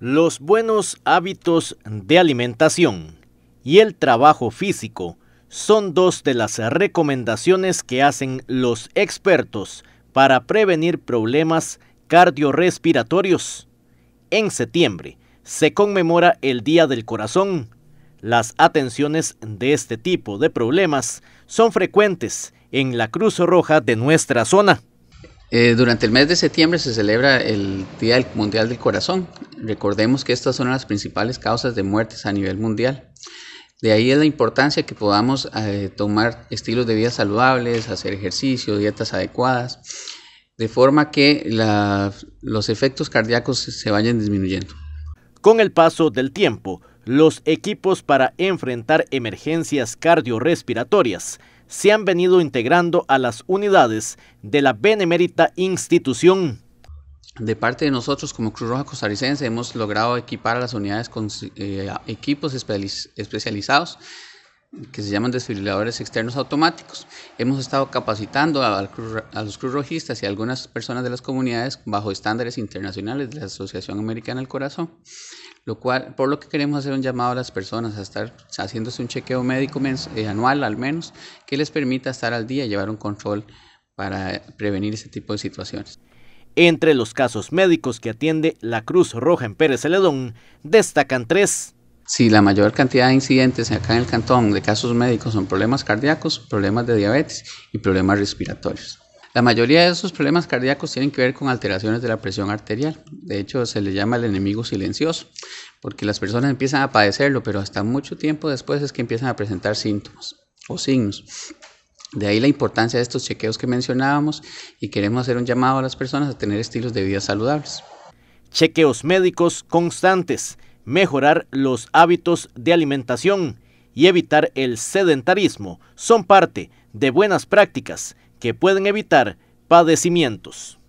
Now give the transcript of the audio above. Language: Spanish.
Los buenos hábitos de alimentación y el trabajo físico son dos de las recomendaciones que hacen los expertos para prevenir problemas cardiorrespiratorios. En septiembre se conmemora el Día del Corazón. Las atenciones de este tipo de problemas son frecuentes en la Cruz Roja de nuestra zona. Eh, durante el mes de septiembre se celebra el Día Mundial del Corazón. Recordemos que estas son las principales causas de muertes a nivel mundial. De ahí es la importancia que podamos eh, tomar estilos de vida saludables, hacer ejercicio, dietas adecuadas, de forma que los efectos cardíacos se vayan disminuyendo. Con el paso del tiempo, los equipos para enfrentar emergencias cardiorrespiratorias se han venido integrando a las unidades de la benemérita institución de parte de nosotros como Cruz Roja Costarricense hemos logrado equipar a las unidades con eh, equipos especializados que se llaman desfibriladores externos automáticos. Hemos estado capacitando a, los Cruz Rojistas y a algunas personas de las comunidades bajo estándares internacionales de la Asociación Americana del Corazón, lo cual, por lo que queremos hacer un llamado a las personas a estar haciéndose un chequeo médico eh, anual al menos, que les permita estar al día y llevar un control para prevenir este tipo de situaciones. Entre los casos médicos que atiende la Cruz Roja en Pérez Celedón, destacan tres. Si la mayor cantidad de incidentes acá en el cantón de casos médicos son problemas cardíacos, problemas de diabetes y problemas respiratorios. La mayoría de esos problemas cardíacos tienen que ver con alteraciones de la presión arterial. De hecho, se le llama el enemigo silencioso, porque las personas empiezan a padecerlo, pero hasta mucho tiempo después es que empiezan a presentar síntomas o signos. De ahí la importancia de estos chequeos que mencionábamos y queremos hacer un llamado a las personas a tener estilos de vida saludables. Chequeos médicos constantes, mejorar los hábitos de alimentación y evitar el sedentarismo son parte de buenas prácticas que pueden evitar padecimientos.